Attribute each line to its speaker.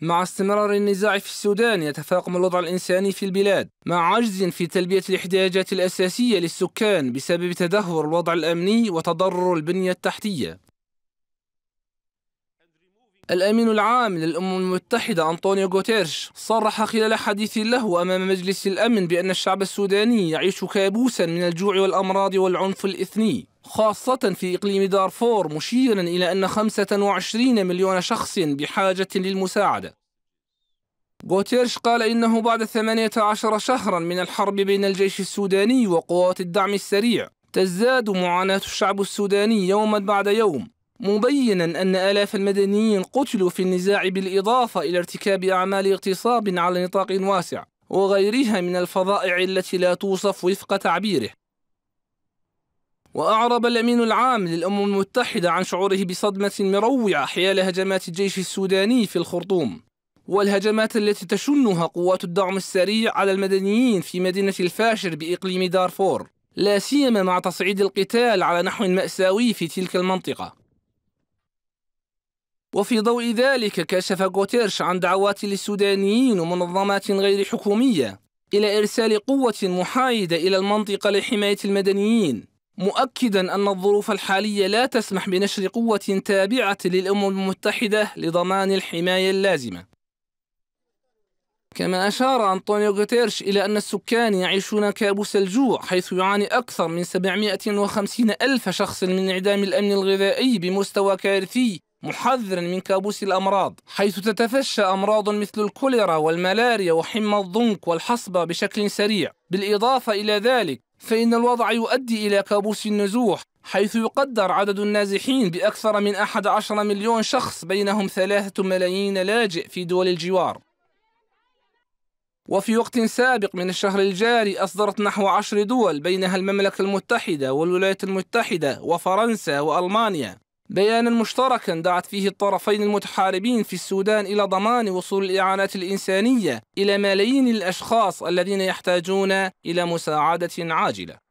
Speaker 1: مع استمرار النزاع في السودان يتفاقم الوضع الإنساني في البلاد مع عجز في تلبية الاحتياجات الأساسية للسكان بسبب تدهور الوضع الأمني وتضرر البنية التحتية الأمين العام للأمم المتحدة أنطونيو غوتيرش صرح خلال حديث له أمام مجلس الأمن بأن الشعب السوداني يعيش كابوسا من الجوع والأمراض والعنف الإثني خاصة في إقليم دارفور مشيرا إلى أن 25 مليون شخص بحاجة للمساعدة غوتيرش قال إنه بعد 18 شهرا من الحرب بين الجيش السوداني وقوات الدعم السريع تزداد معاناة الشعب السوداني يوما بعد يوم مبينا أن آلاف المدنيين قتلوا في النزاع بالإضافة إلى ارتكاب أعمال اغتصاب على نطاق واسع وغيرها من الفظائع التي لا توصف وفق تعبيره وأعرب الأمين العام للأمم المتحدة عن شعوره بصدمة مروعة حيال هجمات الجيش السوداني في الخرطوم والهجمات التي تشنها قوات الدعم السريع على المدنيين في مدينة الفاشر بإقليم دارفور لا سيما مع تصعيد القتال على نحو مأساوي في تلك المنطقة وفي ضوء ذلك كشف غوتيرش عن دعوات للسودانيين ومنظمات غير حكومية إلى إرسال قوة محايدة إلى المنطقة لحماية المدنيين مؤكدا أن الظروف الحالية لا تسمح بنشر قوة تابعة للأمم المتحدة لضمان الحماية اللازمة كما أشار أنطونيو غوتيرش إلى أن السكان يعيشون كابوس الجوع حيث يعاني أكثر من 750 ألف شخص من انعدام الأمن الغذائي بمستوى كارثي محذرا من كابوس الأمراض حيث تتفشى أمراض مثل الكوليرا والملاريا وحمى الضنك والحصبة بشكل سريع بالإضافة إلى ذلك فإن الوضع يؤدي إلى كابوس النزوح حيث يقدر عدد النازحين بأكثر من 11 مليون شخص بينهم 3 ملايين لاجئ في دول الجوار وفي وقت سابق من الشهر الجاري أصدرت نحو عشر دول بينها المملكة المتحدة والولايات المتحدة وفرنسا وألمانيا بيانا مشتركا دعت فيه الطرفين المتحاربين في السودان إلى ضمان وصول الإعانات الإنسانية إلى ملايين الأشخاص الذين يحتاجون إلى مساعدة عاجلة